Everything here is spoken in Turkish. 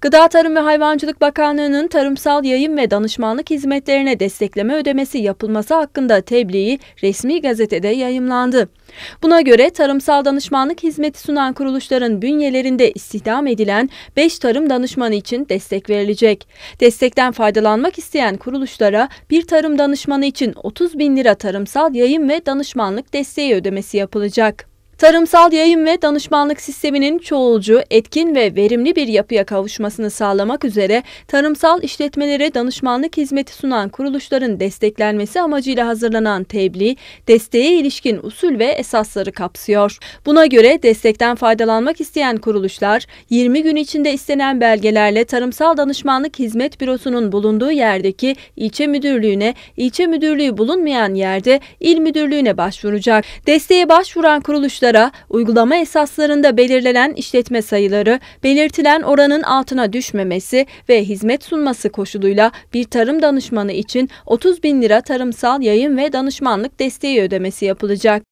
Gıda Tarım ve Hayvancılık Bakanlığı'nın tarımsal yayın ve danışmanlık hizmetlerine destekleme ödemesi yapılması hakkında tebliği resmi gazetede yayımlandı. Buna göre tarımsal danışmanlık hizmeti sunan kuruluşların bünyelerinde istihdam edilen 5 tarım danışmanı için destek verilecek. Destekten faydalanmak isteyen kuruluşlara bir tarım danışmanı için 30 bin lira tarımsal yayın ve danışmanlık desteği ödemesi yapılacak. Tarımsal yayın ve danışmanlık sisteminin çoğulcu, etkin ve verimli bir yapıya kavuşmasını sağlamak üzere tarımsal işletmelere danışmanlık hizmeti sunan kuruluşların desteklenmesi amacıyla hazırlanan tebliğ, desteğe ilişkin usul ve esasları kapsıyor. Buna göre destekten faydalanmak isteyen kuruluşlar 20 gün içinde istenen belgelerle Tarımsal Danışmanlık Hizmet Bürosu'nun bulunduğu yerdeki ilçe müdürlüğüne, ilçe müdürlüğü bulunmayan yerde il müdürlüğüne başvuracak. Desteğe başvuran kuruluşlar araçlara uygulama esaslarında belirlenen işletme sayıları, belirtilen oranın altına düşmemesi ve hizmet sunması koşuluyla bir tarım danışmanı için 30 bin lira tarımsal yayın ve danışmanlık desteği ödemesi yapılacak.